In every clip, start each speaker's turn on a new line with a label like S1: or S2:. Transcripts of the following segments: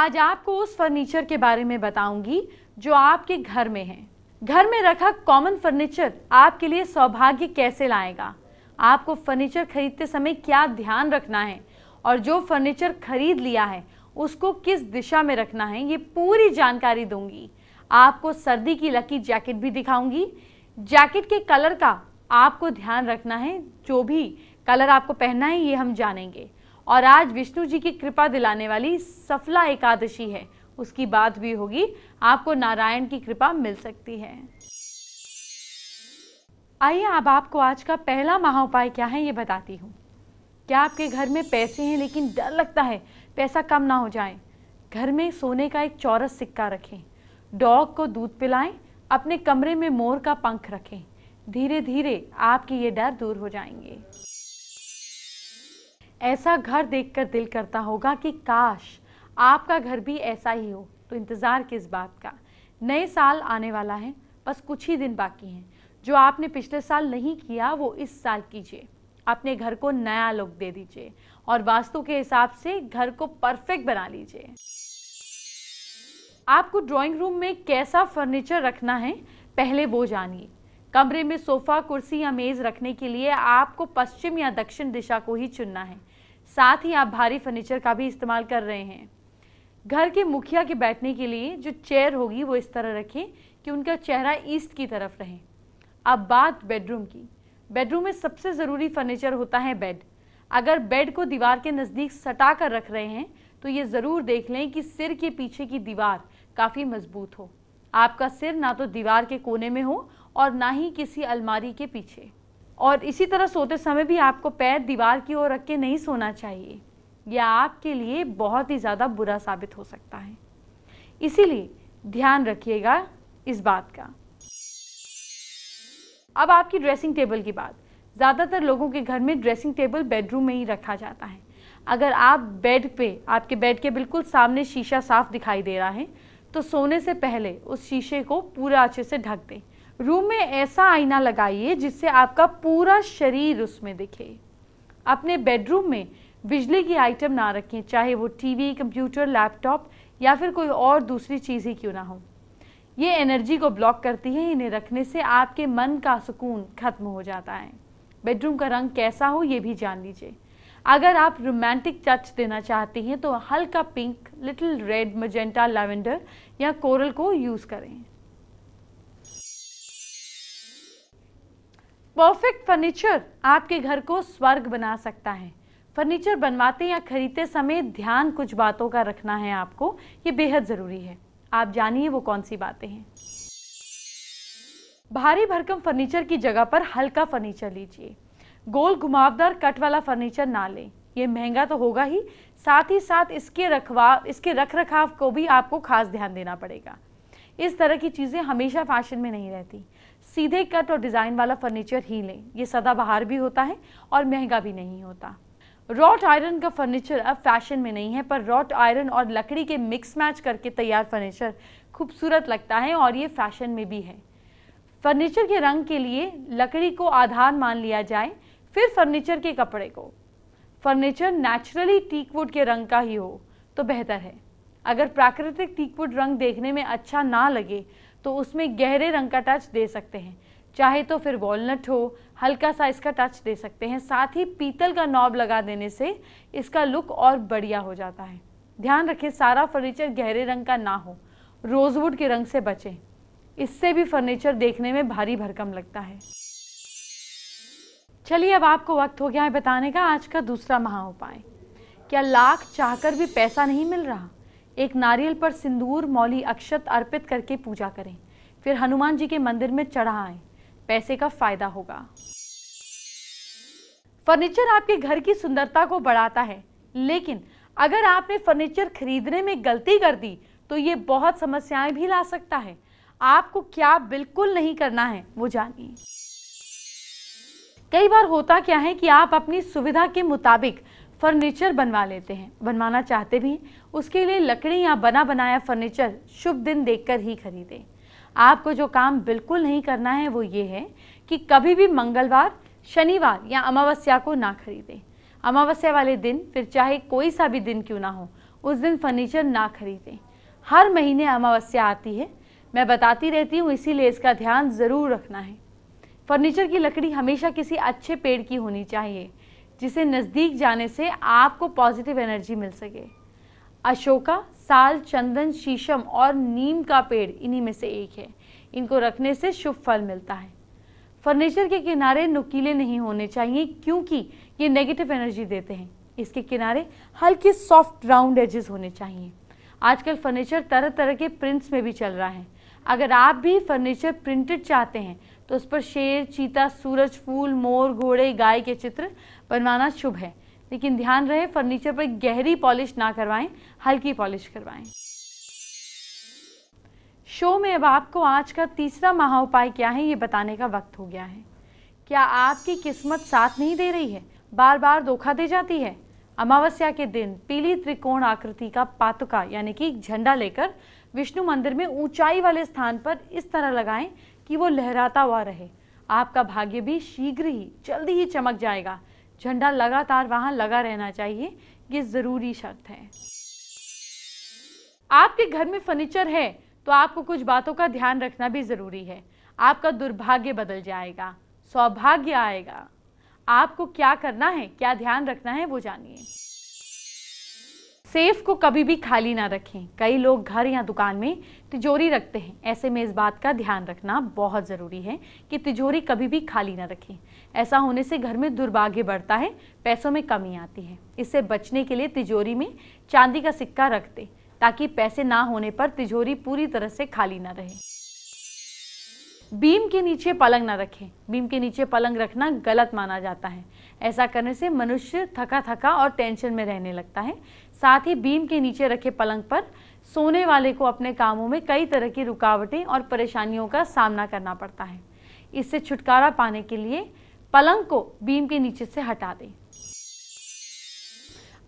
S1: आज आपको उस फर्नीचर के बारे में बताऊंगी जो आपके घर में है घर में रखा कॉमन फर्नीचर आपके लिए सौभाग्य कैसे लाएगा आपको फर्नीचर खरीदते समय क्या ध्यान रखना है और जो फर्नीचर खरीद लिया है उसको किस दिशा में रखना है ये पूरी जानकारी दूंगी आपको सर्दी की लकी जैकेट भी दिखाऊंगी जैकेट के कलर का आपको ध्यान रखना है जो भी कलर आपको पहनना है ये हम जानेंगे और आज विष्णु जी की कृपा दिलाने वाली सफला एकादशी है उसकी बात भी होगी आपको नारायण की कृपा मिल सकती है आइए अब आपको आज का पहला महा उपाय क्या है ये बताती हूँ क्या आपके घर में पैसे हैं लेकिन डर लगता है पैसा कम ना हो जाए घर में सोने का एक चौरस सिक्का रखें डॉग को दूध पिलाएं अपने कमरे में मोर का पंख रखें धीरे धीरे आपकी ये डर दूर हो जाएंगे ऐसा घर देखकर दिल करता होगा कि काश आपका घर भी ऐसा ही हो तो इंतज़ार किस बात का नए साल आने वाला है बस कुछ ही दिन बाकी हैं जो आपने पिछले साल नहीं किया वो इस साल कीजिए अपने घर को नया लुक दे दीजिए और वास्तु के हिसाब से घर को परफेक्ट बना लीजिए आपको ड्राइंग रूम में कैसा फर्नीचर रखना है पहले वो जानिए कमरे में सोफ़ा कुर्सी या मेज़ रखने के लिए आपको पश्चिम या दक्षिण दिशा को ही चुनना है साथ ही आप भारी फर्नीचर का भी इस्तेमाल कर रहे हैं घर के मुखिया के बैठने के लिए जो चेयर होगी वो इस तरह रखें कि उनका चेहरा ईस्ट की तरफ रहे अब बात बेडरूम की बेडरूम में सबसे ज़रूरी फर्नीचर होता है बेड अगर बेड को दीवार के नज़दीक सटा कर रख रहे हैं तो ये ज़रूर देख लें कि सिर के पीछे की दीवार काफ़ी मजबूत हो आपका सिर ना तो दीवार के कोने में हो और ना ही किसी अलमारी के पीछे और इसी तरह सोते समय भी आपको पैर दीवार की ओर रख के नहीं सोना चाहिए यह आपके लिए बहुत ही ज़्यादा बुरा साबित हो सकता है इसीलिए ध्यान रखिएगा इस बात का अब आपकी ड्रेसिंग टेबल की बात ज़्यादातर लोगों के घर में ड्रेसिंग टेबल बेडरूम में ही रखा जाता है अगर आप बेड पे आपके बेड के बिल्कुल सामने शीशा साफ दिखाई दे रहा है तो सोने से पहले उस शीशे को पूरा अच्छे से ढक दें रूम में ऐसा आईना लगाइए जिससे आपका पूरा शरीर उसमें दिखे अपने बेडरूम में बिजली की आइटम ना रखें चाहे वो टीवी, कंप्यूटर लैपटॉप या फिर कोई और दूसरी चीज़ ही क्यों ना हो ये एनर्जी को ब्लॉक करती है इन्हें रखने से आपके मन का सुकून खत्म हो जाता है बेडरूम का रंग कैसा हो ये भी जान लीजिए अगर आप रोमांटिक टच देना चाहते हैं तो हल्का pink little red magenta lavender या कोरल को यूज़ करें परफेक्ट फर्नीचर आपके घर को स्वर्ग बना सकता है फर्नीचर बनवाते या खरीदते समय ध्यान कुछ बातों का रखना है आपको ये बेहद ज़रूरी है आप जानिए वो कौन सी बातें हैं भारी भरकम फर्नीचर की जगह पर हल्का फर्नीचर लीजिए गोल घुमावदार कट वाला फर्नीचर ना लें ये महंगा तो होगा ही साथ ही साथ इसके रखवा इसके रख रखाव को भी आपको खास ध्यान देना पड़ेगा इस तरह की चीज़ें हमेशा फैशन में नहीं रहती सीधे कट और डिज़ाइन वाला फर्नीचर ही लें ये सदाबहार भी होता है और महंगा भी नहीं होता रॉट आयरन का फर्नीचर अब फैशन में नहीं है पर रॉट आयरन और लकड़ी के मिक्स मैच करके तैयार फर्नीचर खूबसूरत लगता है और ये फैशन में भी है फर्नीचर के रंग के लिए लकड़ी को आधार मान लिया जाए फिर फर्नीचर के कपड़े को फर्नीचर नेचुरली टीक वुड के रंग का ही हो तो बेहतर है अगर प्राकृतिक टीकवुड रंग देखने में अच्छा ना लगे तो उसमें गहरे रंग का टच दे सकते हैं चाहे तो फिर वॉलनट हो हल्का सा इसका टच दे सकते हैं साथ ही पीतल का नॉब लगा देने से इसका लुक और बढ़िया हो जाता है ध्यान रखें सारा फर्नीचर गहरे रंग का ना हो रोजवुड के रंग से बचें इससे भी फर्नीचर देखने में भारी भरकम लगता है चलिए अब आपको वक्त हो गया है बताने का आज का दूसरा महा उपाय क्या लाख चाहकर भी पैसा नहीं मिल रहा एक नारियल पर सिंदूर मौली अक्षत अर्पित करके पूजा करें फिर हनुमान जी के मंदिर में चढ़ाएं पैसे का फायदा होगा फर्नीचर आपके घर की सुंदरता को बढ़ाता है लेकिन अगर आपने फर्नीचर खरीदने में गलती कर दी तो ये बहुत समस्याएं भी ला सकता है आपको क्या बिल्कुल नहीं करना है वो जानिए कई बार होता क्या है कि आप अपनी सुविधा के मुताबिक फर्नीचर बनवा लेते हैं बनवाना चाहते भी उसके लिए लकड़ी या बना बनाया फर्नीचर शुभ दिन देखकर ही खरीदें आपको जो काम बिल्कुल नहीं करना है वो ये है कि कभी भी मंगलवार शनिवार या अमावस्या को ना खरीदें अमावस्या वाले दिन फिर चाहे कोई सा भी दिन क्यों ना हो उस दिन फर्नीचर ना खरीदें हर महीने अमावस्या आती है मैं बताती रहती हूँ इसीलिए इसका ध्यान ज़रूर रखना है फर्नीचर की लकड़ी हमेशा किसी अच्छे पेड़ की होनी चाहिए जिसे नज़दीक जाने से आपको पॉजिटिव एनर्जी मिल सके अशोका साल चंदन शीशम और नीम का पेड़ इन्हीं में से एक है इनको रखने से शुभ फल मिलता है फर्नीचर के किनारे नुकीले नहीं होने चाहिए क्योंकि ये नेगेटिव एनर्जी देते हैं इसके किनारे हल्के सॉफ्ट राउंड एजेस होने चाहिए आजकल फर्नीचर तरह तरह के प्रिंट्स में भी चल रहा है अगर आप भी फर्नीचर प्रिंटेड चाहते हैं तो उस पर शेर चीता सूरज फूल मोर घोड़े गाय के चित्र बनवाना शुभ है लेकिन ध्यान रहे फर्नीचर पर गहरी पॉलिश ना करवाएं हल्की पॉलिश करवाएं शो में अब आपको आज का तीसरा महा उपाय क्या है ये बताने का वक्त हो गया है क्या आपकी किस्मत साथ नहीं दे रही है बार बार धोखा दे जाती है अमावस्या के दिन पीली त्रिकोण आकृति का पातुका यानी कि झंडा लेकर विष्णु मंदिर में ऊंचाई वाले स्थान पर इस तरह लगाएं कि वो लहराता हुआ रहे आपका भाग्य भी शीघ्र ही जल्दी ही चमक जाएगा झंडा लगातार वहां लगा रहना चाहिए ये ज़रूरी शर्त है आपके घर में फर्नीचर है तो आपको कुछ बातों का ध्यान रखना भी ज़रूरी है आपका दुर्भाग्य बदल जाएगा सौभाग्य आएगा आपको क्या करना है क्या ध्यान रखना है वो जानिए सेफ को कभी भी खाली ना रखें कई लोग घर या दुकान में तिजोरी रखते हैं ऐसे में इस बात का ध्यान रखना बहुत ज़रूरी है कि तिजोरी कभी भी खाली ना रखें ऐसा होने से घर में दुर्भाग्य बढ़ता है पैसों में कमी आती है इससे बचने के लिए तिजोरी में चांदी का सिक्का रख दें ताकि पैसे ना होने पर तिजोरी पूरी तरह से खाली ना रहे बीम के नीचे पलंग ना रखें बीम के नीचे पलंग रखना गलत माना जाता है ऐसा करने से मनुष्य थका थका और टेंशन में रहने लगता है साथ ही बीम के नीचे रखे पलंग पर सोने वाले को अपने कामों में कई तरह की रुकावटें और परेशानियों का सामना करना पड़ता है इससे छुटकारा पाने के लिए पलंग को बीम के नीचे से हटा दें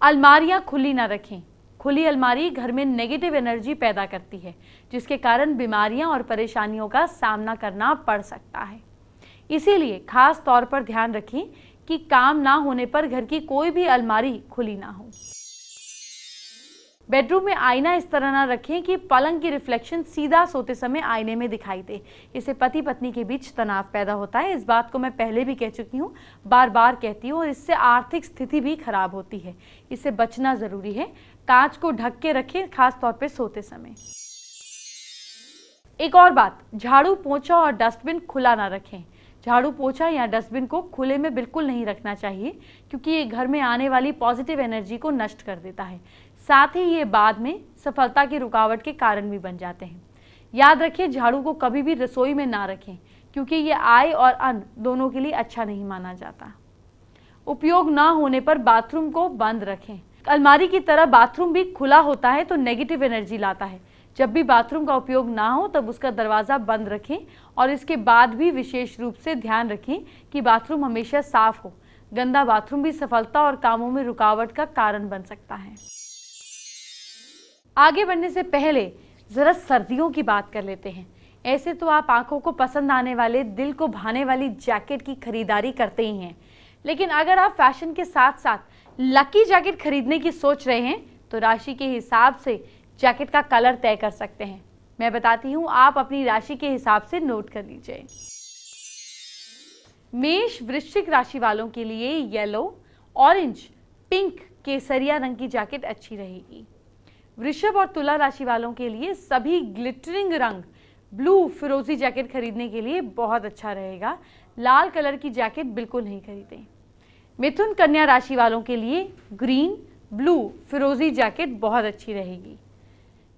S1: अलमारियाँ खुली ना रखें खुली अलमारी घर में नेगेटिव एनर्जी पैदा करती है जिसके कारण बीमारियां और परेशानियों का सामना करना पड़ सकता है इसीलिए खास तौर पर ध्यान रखें कि काम ना होने पर घर की कोई भी अलमारी खुली ना हो बेडरूम में आईना इस तरह ना रखें कि पलंग की रिफ्लेक्शन सीधा सोते समय आईने में दिखाई दे इससे पति पत्नी के बीच तनाव पैदा होता है इस बात को मैं पहले भी कह चुकी हूँ बार बार कहती हूँ और इससे आर्थिक स्थिति भी खराब होती है इससे बचना ज़रूरी है कांच को ढक के रखें खासतौर पर सोते समय एक और बात झाड़ू पोछा और डस्टबिन खुला ना रखें झाड़ू पोछा या डस्टबिन को खुले में बिल्कुल नहीं रखना चाहिए क्योंकि ये घर में आने वाली पॉजिटिव एनर्जी को नष्ट कर देता है साथ ही ये बाद में सफलता की रुकावट के कारण भी बन जाते हैं याद रखिए झाड़ू को कभी भी रसोई में ना रखें क्योंकि ये आय और अन्न दोनों के लिए अच्छा नहीं माना जाता उपयोग ना होने पर बाथरूम को बंद रखें अलमारी की तरह बाथरूम भी खुला होता है तो नेगेटिव एनर्जी लाता है जब भी बाथरूम का उपयोग ना हो तब उसका दरवाज़ा बंद रखें और इसके बाद भी विशेष रूप से ध्यान रखें कि बाथरूम हमेशा साफ हो गंदा बाथरूम भी सफलता और कामों में रुकावट का कारण बन सकता है आगे बढ़ने से पहले ज़रा सर्दियों की बात कर लेते हैं ऐसे तो आप आंखों को पसंद आने वाले दिल को भाने वाली जैकेट की खरीदारी करते ही हैं लेकिन अगर आप फैशन के साथ साथ लकी जैकेट खरीदने की सोच रहे हैं तो राशि के हिसाब से जैकेट का कलर तय कर सकते हैं मैं बताती हूँ आप अपनी राशि के हिसाब से नोट कर लीजिए मेष वृश्चिक राशि वालों के लिए येलो ऑरेंज पिंक केसरिया रंग की जैकेट अच्छी रहेगी वृषभ और तुला राशि वालों के लिए सभी ग्लिटरिंग रंग ब्लू फिरोजी जैकेट खरीदने के लिए बहुत अच्छा रहेगा लाल कलर की जैकेट बिल्कुल नहीं खरीदें मिथुन कन्या राशि वालों के लिए ग्रीन ब्लू फिरोजी जैकेट बहुत अच्छी रहेगी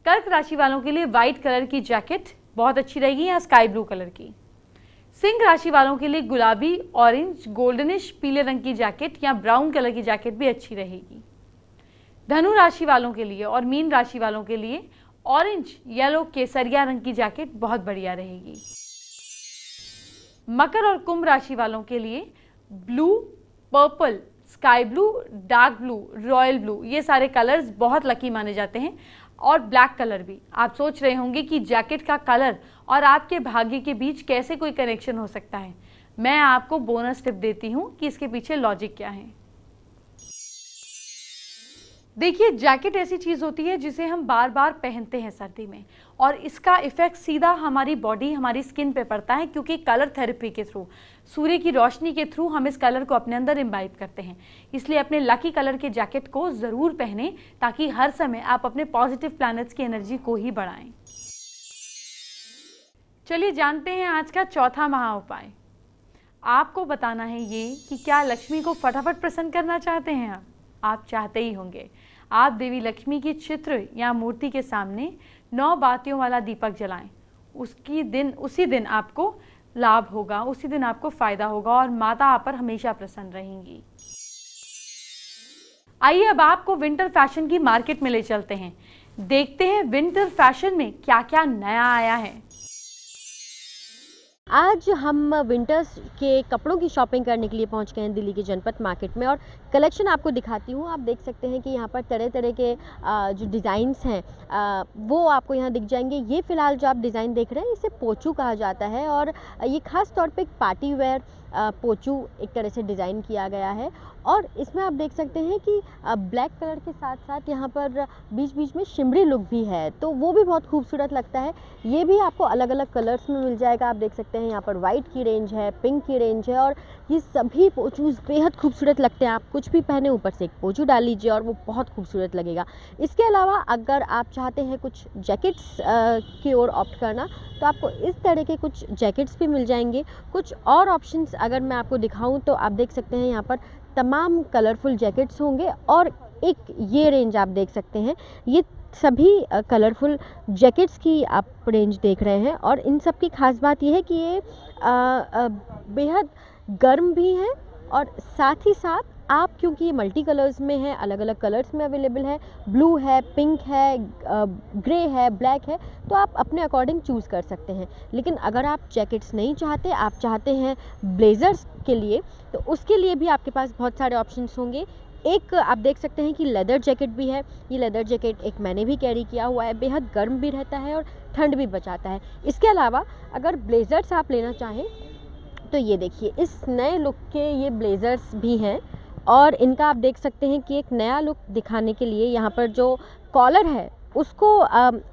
S1: कर्क राशि वालों के लिए वाइट कलर की जैकेट बहुत अच्छी रहेगी या स्काई ब्लू कलर की सिंह राशि वालों के लिए गुलाबी ऑरेंज गोल्डनिश पीले रंग की जैकेट या ब्राउन कलर की जैकेट भी अच्छी रहेगी धनु राशि वालों के लिए और मीन राशि वालों के लिए ऑरेंज येलो केसरिया रंग की जैकेट बहुत बढ़िया रहेगी मकर और कुंभ राशि वालों के लिए blue purple sky blue dark blue royal blue ये सारे कलर्स बहुत लकी माने जाते हैं और ब्लैक कलर भी आप सोच रहे होंगे कि जैकेट का कलर और आपके भाग्य के बीच कैसे कोई कनेक्शन हो सकता है मैं आपको बोनस टिप देती हूँ कि इसके पीछे लॉजिक क्या है देखिए जैकेट ऐसी चीज़ होती है जिसे हम बार बार पहनते हैं सर्दी में और इसका इफ़ेक्ट सीधा हमारी बॉडी हमारी स्किन पे पड़ता है क्योंकि कलर थेरेपी के थ्रू सूर्य की रोशनी के थ्रू हम इस कलर को अपने अंदर इम्बाइब करते हैं इसलिए अपने लकी कलर के जैकेट को ज़रूर पहनें ताकि हर समय आप अपने पॉजिटिव प्लानट्स की एनर्जी को ही बढ़ाएँ चलिए जानते हैं आज का चौथा महा उपाय आपको बताना है ये कि क्या लक्ष्मी को फटाफट प्रसन्न करना चाहते हैं आप आप चाहते ही होंगे आप देवी लक्ष्मी की चित्र या मूर्ति के सामने नौ बातियों वाला दीपक जलाएं उसकी दिन उसी दिन आपको लाभ होगा उसी दिन आपको फ़ायदा होगा और माता आप पर हमेशा प्रसन्न रहेंगी आइए अब आपको विंटर फैशन की मार्केट में ले चलते हैं देखते हैं विंटर
S2: फैशन में क्या क्या नया आया है आज हम विंटर्स के कपड़ों की शॉपिंग करने के लिए पहुंच गए हैं दिल्ली के जनपद मार्केट में और कलेक्शन आपको दिखाती हूँ आप देख सकते हैं कि यहाँ पर तरह तरह के जो डिज़ाइंस हैं वो आपको यहाँ दिख जाएंगे ये फ़िलहाल जो आप डिज़ाइन देख रहे हैं इसे पोचू कहा जाता है और ये ख़ास तौर पे एक पार्टी वेयर पोचू एक तरह से डिज़ाइन किया गया है और इसमें आप देख सकते हैं कि ब्लैक कलर के साथ साथ यहाँ पर बीच बीच में शिमरी लुक भी है तो वो भी बहुत खूबसूरत लगता है ये भी आपको अलग अलग कलर्स में मिल जाएगा आप देख सकते हैं यहाँ पर वाइट की रेंज है पिंक की रेंज है और ये सभी पोचूज़ बेहद खूबसूरत लगते हैं आप कुछ भी पहने ऊपर से एक पोचू डाल लीजिए और वो बहुत खूबसूरत लगेगा इसके अलावा अगर आप चाहते हैं कुछ जैकेट्स की ओर ऑप्ट करना तो आपको इस तरह के कुछ जैकेट्स भी मिल जाएंगे कुछ और ऑप्शंस अगर मैं आपको दिखाऊं तो आप देख सकते हैं यहाँ पर तमाम कलरफुल जैकेट्स होंगे और एक ये रेंज आप देख सकते हैं ये सभी कलरफुल जैकेट्स की आप रेंज देख रहे हैं और इन सब की खास बात यह है कि ये बेहद गर्म भी हैं और साथ ही साथ आप क्योंकि ये मल्टी कलर्स में है अलग अलग कलर्स में अवेलेबल है ब्लू है पिंक है ग्रे है ब्लैक है तो आप अपने अकॉर्डिंग चूज़ कर सकते हैं लेकिन अगर आप जैकेट्स नहीं चाहते आप चाहते हैं ब्लेज़र्स के लिए तो उसके लिए भी आपके पास बहुत सारे ऑप्शंस होंगे एक आप देख सकते हैं कि लेदर जैकेट भी है ये लेदर जैकेट एक मैंने भी कैरी किया हुआ है बेहद गर्म भी रहता है और ठंड भी बचाता है इसके अलावा अगर ब्लेज़र्स आप लेना चाहें तो ये देखिए इस नए लुक के ये ब्लेज़र्स भी हैं और इनका आप देख सकते हैं कि एक नया लुक दिखाने के लिए यहाँ पर जो कॉलर है उसको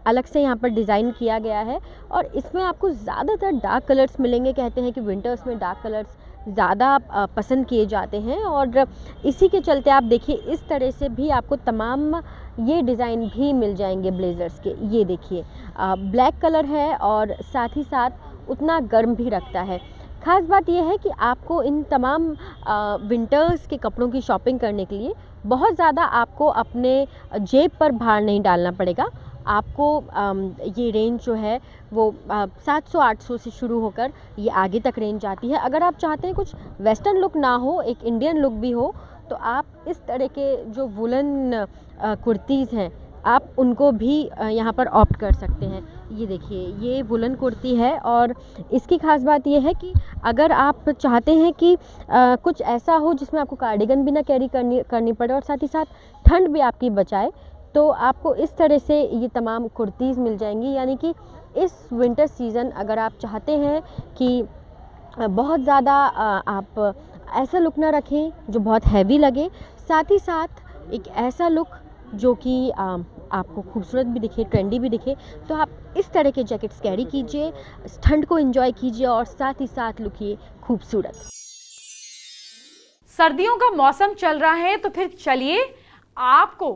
S2: अलग से यहाँ पर डिज़ाइन किया गया है और इसमें आपको ज़्यादातर डार्क कलर्स मिलेंगे कहते हैं कि विंटर्स में डार्क कलर्स ज़्यादा पसंद किए जाते हैं और इसी के चलते आप देखिए इस तरह से भी आपको तमाम ये डिज़ाइन भी मिल जाएंगे ब्लेज़र्स के ये देखिए ब्लैक कलर है और साथ ही साथ उतना गर्म भी रखता है ख़ास बात यह है कि आपको इन तमाम विंटर्स के कपड़ों की शॉपिंग करने के लिए बहुत ज़्यादा आपको अपने जेब पर भार नहीं डालना पड़ेगा आपको ये रेंज जो है वो 700-800 से शुरू होकर ये आगे तक रेंज आती है अगर आप चाहते हैं कुछ वेस्टर्न लुक ना हो एक इंडियन लुक भी हो तो आप इस तरह के जो वुलन कुर्तीज़ हैं आप उनको भी यहाँ पर ऑप्ट कर सकते हैं ये देखिए ये वुलन कुर्ती है और इसकी ख़ास बात यह है कि अगर आप चाहते हैं कि आ, कुछ ऐसा हो जिसमें आपको कार्डिगन भी ना कैरी करनी करनी पड़े और साथ ही साथ ठंड भी आपकी बचाए तो आपको इस तरह से ये तमाम कुर्तीज़ मिल जाएंगी यानी कि इस विंटर सीज़न अगर आप चाहते हैं कि बहुत ज़्यादा आप ऐसा लुक ना रखें जो बहुत हैवी लगे साथ ही साथ एक ऐसा लुक जो कि आपको खूबसूरत भी दिखे ट्रेंडी भी दिखे तो आप इस तरह के जैकेट्स कैरी कीजिए ठंड को इन्जॉय कीजिए और साथ ही साथ लुकिए खूबसूरत
S1: सर्दियों का मौसम चल रहा है तो फिर चलिए आपको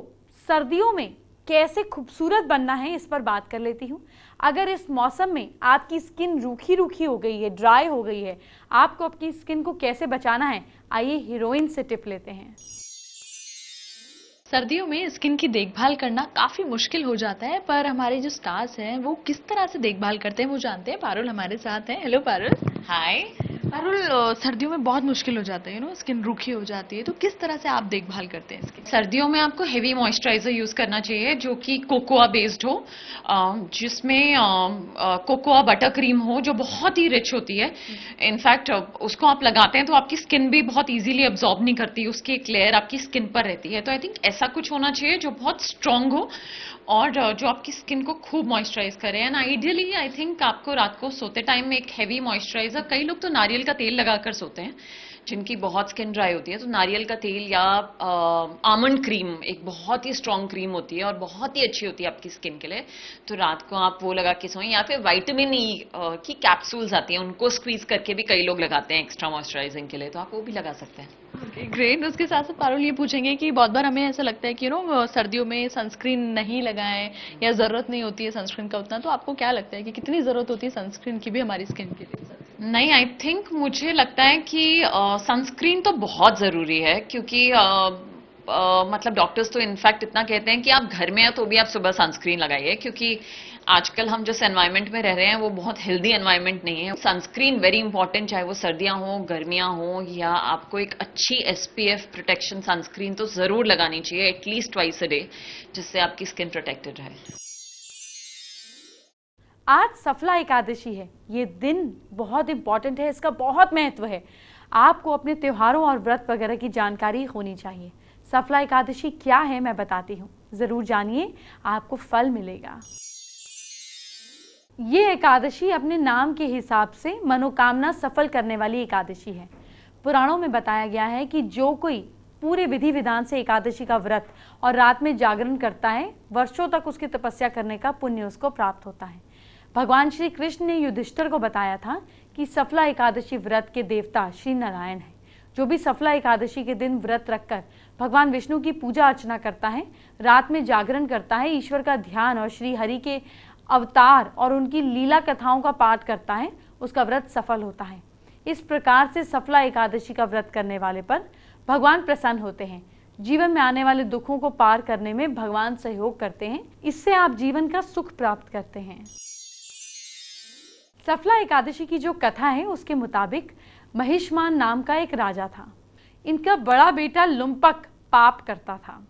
S1: सर्दियों में कैसे खूबसूरत बनना है इस पर बात कर लेती हूँ अगर इस मौसम में आपकी स्किन रूखी रूखी हो गई है ड्राई हो गई है आपको आपकी स्किन को कैसे बचाना है आइए हीरोइन से टिप लेते हैं
S3: सर्दियों में स्किन की देखभाल करना काफी मुश्किल हो जाता है पर हमारे जो स्टार्स हैं वो किस तरह से देखभाल करते हैं वो जानते हैं पारुल हमारे साथ हैं हेलो पारुल हाय अरुल सर्दियों में बहुत मुश्किल हो जाता है यू नो स्किन रूखी हो जाती है तो किस तरह से आप देखभाल करते हैं इसकी सर्दियों में आपको हेवी मॉइस्चराइजर यूज़ करना चाहिए जो कि कोकोआ बेस्ड हो जिसमें कोकोआ बटर क्रीम हो जो बहुत ही रिच होती है इनफैक्ट उसको आप लगाते हैं तो आपकी स्किन भी बहुत ईजिली एब्जॉर्ब नहीं करती उसकी एक लेयर आपकी स्किन पर रहती है तो आई थिंक ऐसा कुछ होना चाहिए जो बहुत स्ट्रांग हो और जो आपकी स्किन को खूब मॉइस्चराइज करे एंड आइडियली आई थिंक आपको रात को सोते टाइम में एक हैवी मॉइस्चराइजर कई लोग तो नारियल नारियल का तेल लगाकर सोते हैं जिनकी बहुत स्किन ड्राई होती है तो नारियल का तेल या आमंड क्रीम एक बहुत ही स्ट्रॉन्ग क्रीम होती है और बहुत ही अच्छी होती है आपकी स्किन के लिए तो रात को आप वो लगा के सोएं या फिर वाइटमिन ई e, की कैप्सूल्स आती हैं उनको स्क्वीज करके भी कई लोग लगाते हैं एक्स्ट्रा मॉइस्चराइजिंग के लिए तो आप वो भी लगा सकते हैं ग्रेट okay, उसके साथ साथ पारुल ये पूछेंगे कि बहुत बार हमें ऐसा लगता है कि नो सर्दियों में सनस्क्रीन नहीं लगाएं या ज़रूरत नहीं होती है सनस्क्रीन का उतना तो आपको क्या लगता है कि कितनी ज़रूरत होती है सनस्क्रीन की भी हमारी स्किन के लिए नहीं आई थिंक मुझे लगता है कि सनस्क्रीन तो बहुत ज़रूरी है क्योंकि मतलब डॉक्टर्स तो इनफैक्ट इतना कहते हैं कि आप घर में हैं तो भी आप सुबह सनस्क्रीन लगाइए क्योंकि आजकल हम जिस एनवायरनमेंट में रह रहे हैं वो बहुत हेल्दी एनवायरनमेंट नहीं है सनस्क्रीन वेरी इंपॉर्टेंट चाहे वो सर्दियां हो गर्मियां हो या आपको एक अच्छी एसपीएफ प्रोटेक्शन सनस्क्रीन तो ज़रूर लगानी चाहिए एटलीस्ट ट्वाइस अ डे जिससे आपकी स्किन प्रोटेक्टेड रहे
S1: आज सफला एकादशी है ये दिन बहुत इम्पॉर्टेंट है इसका बहुत महत्व है आपको अपने त्योहारों और व्रत वगैरह की जानकारी होनी चाहिए सफला एकादशी क्या है मैं बताती हूँ ज़रूर जानिए आपको फल मिलेगा ये एकादशी अपने नाम के हिसाब से मनोकामना सफल करने वाली एकादशी है पुराणों में बताया गया है कि जो कोई पूरे विधि विधान से एकादशी का व्रत और रात में जागरण करता है वर्षों तक उसकी तपस्या करने का पुण्य उसको प्राप्त होता है भगवान श्री कृष्ण ने युधिष्ठर को बताया था कि सफला एकादशी व्रत के देवता श्री नारायण है जो भी सफला एकादशी के दिन व्रत रखकर भगवान विष्णु की पूजा अर्चना करता है रात में जागरण करता है ईश्वर का ध्यान और श्री हरि के अवतार और उनकी लीला कथाओं का पाठ करता है उसका व्रत सफल होता है इस प्रकार से सफला एकादशी का व्रत करने वाले पर भगवान प्रसन्न होते हैं जीवन में आने वाले दुखों को पार करने में भगवान सहयोग करते हैं इससे आप जीवन का सुख प्राप्त करते हैं सफला एकादशी की जो कथा है उसके मुताबिक महिष्मान नाम का एक राजा था इनका बड़ा बेटा लुम्पक पाप करता था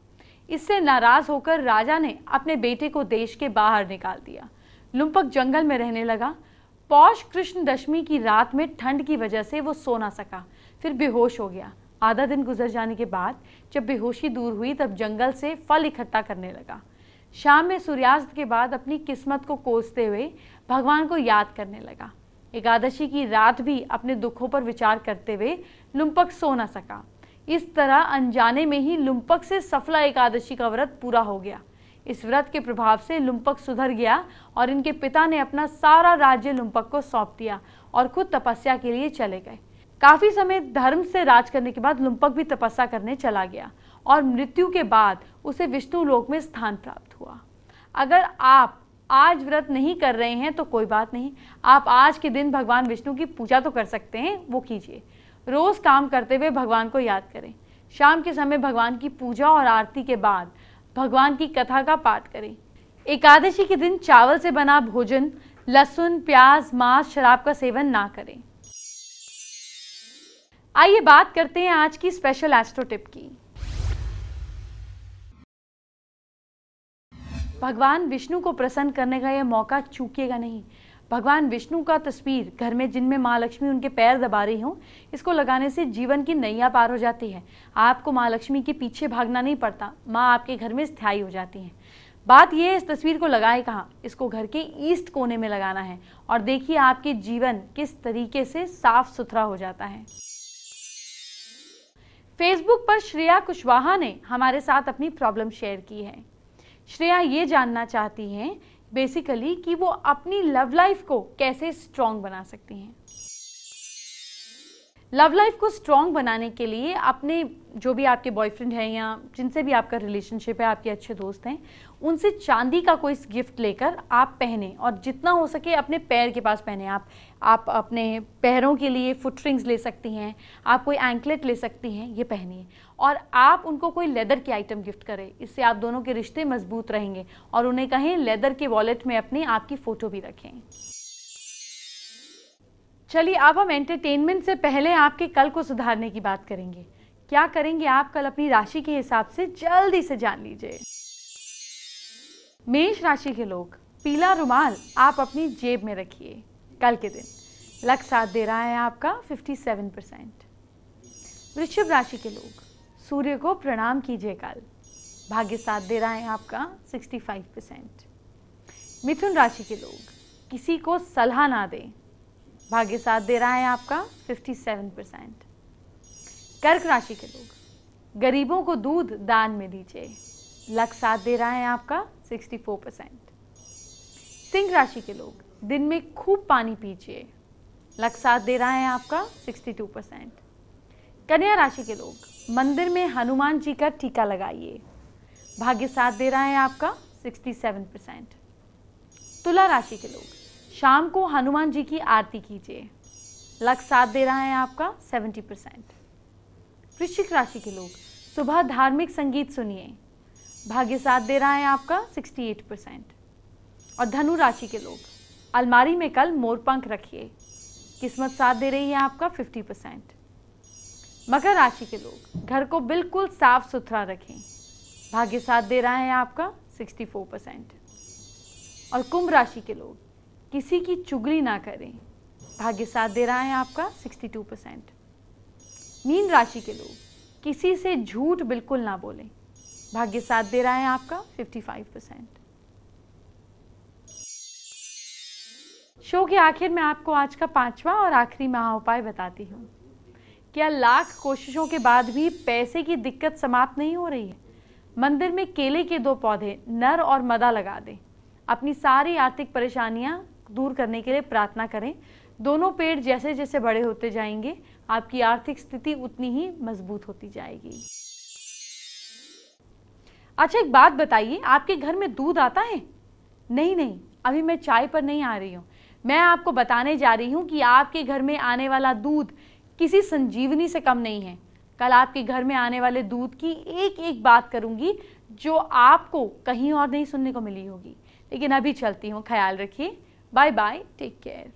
S1: इससे नाराज़ होकर राजा ने अपने बेटे को देश के बाहर निकाल दिया लुम्पक जंगल में रहने लगा पौष कृष्ण दशमी की रात में ठंड की वजह से वो सो ना सका फिर बेहोश हो गया आधा दिन गुजर जाने के बाद जब बेहोशी दूर हुई तब जंगल से फल इकट्ठा करने लगा शाम में सूर्यास्त के बाद अपनी किस्मत को कोसते हुए भगवान को याद करने लगा एकादशी की रात भी अपने दुखों पर विचार करते हुए लुम्पक सो न सका इस तरह अनजाने में ही लुम्पक से सफला एकादशी का व्रत पूरा हो गया इस व्रत के प्रभाव से लुम्पक सुधर गया और इनके पिता ने अपना सारा राज्य लुम्पक को सौंप दिया और खुद तपस्या के लिए चले गए काफ़ी समय धर्म से राज करने के बाद लुम्पक भी तपस्या करने चला गया और मृत्यु के बाद उसे विष्णु लोक में स्थान प्राप्त हुआ अगर आप आज व्रत नहीं कर रहे हैं तो कोई बात नहीं आप आज के दिन भगवान विष्णु की पूजा तो कर सकते हैं वो कीजिए रोज़ काम करते हुए भगवान को याद करें शाम के समय भगवान की पूजा और आरती के बाद भगवान की कथा का पाठ करें एकादशी के दिन चावल से बना भोजन लहसुन प्याज मांस शराब का सेवन ना करें आइए बात करते हैं आज की स्पेशल एस्ट्रो टिप की भगवान विष्णु को प्रसन्न करने का यह मौका चूकेगा नहीं भगवान विष्णु का तस्वीर घर में जिनमें माँ लक्ष्मी उनके पैर दबा रही हों इसको लगाने से जीवन की नैया पार हो जाती है आपको माँ लक्ष्मी के पीछे भागना नहीं पड़ता माँ आपके घर में स्थायी हो जाती हैं बात यह इस तस्वीर को लगाए कहाँ इसको घर के ईस्ट कोने में लगाना है और देखिए आपके जीवन किस तरीके से साफ सुथरा हो जाता है फेसबुक पर श्रेया कुशवाहा ने हमारे साथ अपनी प्रॉब्लम शेयर की है श्रेया ये जानना चाहती हैं बेसिकली कि वो अपनी लव लाइफ को कैसे स्ट्रॉन्ग बना सकती हैं लव लाइफ को स्ट्रॉन्ग बनाने के लिए अपने जो भी आपके बॉयफ्रेंड हैं या जिनसे भी आपका रिलेशनशिप है आपके अच्छे दोस्त हैं उनसे चांदी का कोई गिफ्ट लेकर आप पहने और जितना हो सके अपने पैर के पास पहने आप आप अपने पैरों के लिए फुट रिंग्स ले सकती हैं आप कोई एंकलेट ले सकती हैं ये पहनिए और आप उनको कोई लेदर की आइटम गिफ्ट करें इससे आप दोनों के रिश्ते मजबूत रहेंगे और उन्हें कहें लेदर के वॉलेट में अपने आपकी फ़ोटो भी रखें चलिए अब हम एंटरटेनमेंट से पहले आपके कल को सुधारने की बात करेंगे क्या करेंगे आप कल अपनी राशि के हिसाब से जल्दी से जान लीजिए मेष राशि के लोग पीला रुमाल आप अपनी जेब में रखिए कल के दिन लक साथ दे रहा है आपका 57 परसेंट वृषभ राशि के लोग सूर्य को प्रणाम कीजिए कल भाग्य साथ दे रहा है आपका 65 परसेंट मिथुन राशि के लोग किसी को सलाह ना दें भाग्य साथ दे रहा है आपका 57 परसेंट कर्क राशि के लोग गरीबों को दूध दान में दीजिए लक साथ दे रहा है आपका 64 परसेंट सिंह राशि के लोग दिन में खूब पानी पीजिए लक साथ दे रहा है आपका 62 परसेंट कन्या राशि के लोग मंदिर में हनुमान जी का टीका लगाइए भाग्य साथ दे रहा है आपका 67 परसेंट तुला राशि के लोग शाम को हनुमान जी की आरती कीजिए लक साथ दे रहा है आपका 70 परसेंट वृश्चिक राशि के लोग सुबह धार्मिक संगीत सुनिए भाग्य साथ दे रहा है आपका 68 परसेंट और धनु राशि के लोग अलमारी में कल मोरपंख रखिए किस्मत साथ दे रही है आपका 50 परसेंट मकर राशि के लोग घर को बिल्कुल साफ सुथरा रखें भाग्य साथ दे रहा है आपका 64 परसेंट और कुंभ राशि के लोग किसी की चुगली ना करें भाग्य साथ दे रहा है आपका 62 परसेंट मीन राशि के लोग किसी से झूठ बिल्कुल ना बोलें भाग्य साथ दे रहा है आपका 55 परसेंट शो के आखिर में आपको आज का पांचवा और आखिरी महा उपाय बताती हूँ क्या लाख कोशिशों के बाद भी पैसे की दिक्कत समाप्त नहीं हो रही है मंदिर में केले के दो पौधे नर और मदा लगा दें अपनी सारी आर्थिक परेशानियाँ दूर करने के लिए प्रार्थना करें दोनों पेड़ जैसे जैसे बड़े होते जाएंगे आपकी आर्थिक स्थिति उतनी ही मजबूत होती जाएगी अच्छा एक बात बताइए आपके घर में दूध आता है नहीं नहीं अभी मैं चाय पर नहीं आ रही हूँ मैं आपको बताने जा रही हूँ कि आपके घर में आने वाला दूध किसी संजीवनी से कम नहीं है कल आपके घर में आने वाले दूध की एक एक बात करूँगी जो आपको कहीं और नहीं सुनने को मिली होगी लेकिन अभी चलती हूँ ख्याल रखिए बाय बाय टेक केयर